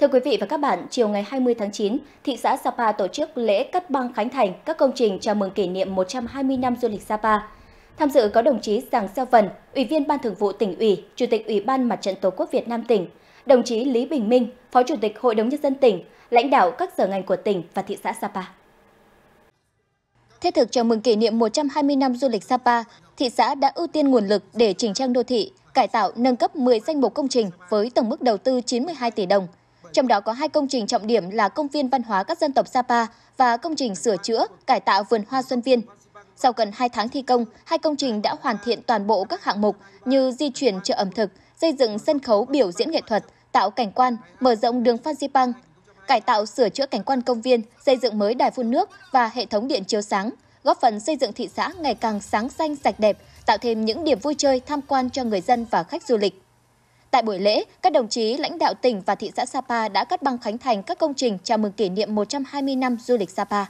Thưa quý vị và các bạn, chiều ngày 20 tháng 9, thị xã Sapa tổ chức lễ cắt băng khánh thành các công trình chào mừng kỷ niệm 120 năm du lịch Sapa. Tham dự có đồng chí Giàng Xeo Vân, Ủy viên Ban Thường vụ tỉnh ủy, Chủ tịch Ủy ban Mặt trận Tổ quốc Việt Nam tỉnh, đồng chí Lý Bình Minh, Phó Chủ tịch Hội đồng Nhân dân tỉnh, lãnh đạo các sở ngành của tỉnh và thị xã Sapa. Thiết thực chào mừng kỷ niệm 120 năm du lịch Sapa, thị xã đã ưu tiên nguồn lực để chỉnh trang đô thị, cải tạo nâng cấp 10 danh mục công trình với tổng mức đầu tư 92 tỷ đồng, trong đó có hai công trình trọng điểm là công viên văn hóa các dân tộc Sapa và công trình sửa chữa, cải tạo vườn hoa Xuân Viên. Sau gần 2 tháng thi công, hai công trình đã hoàn thiện toàn bộ các hạng mục như di chuyển chợ ẩm thực, xây dựng sân khấu biểu diễn nghệ thuật, tạo cảnh quan, mở rộng đường Phan Xipang, cải tạo sửa chữa cảnh quan công viên, xây dựng mới đài phun nước và hệ thống điện chiếu sáng, góp phần xây dựng thị xã ngày càng sáng xanh sạch đẹp, tạo thêm những điểm vui chơi tham quan cho người dân và khách du lịch. Tại buổi lễ, các đồng chí lãnh đạo tỉnh và thị xã Sapa đã cắt băng khánh thành các công trình chào mừng kỷ niệm 120 năm du lịch Sapa.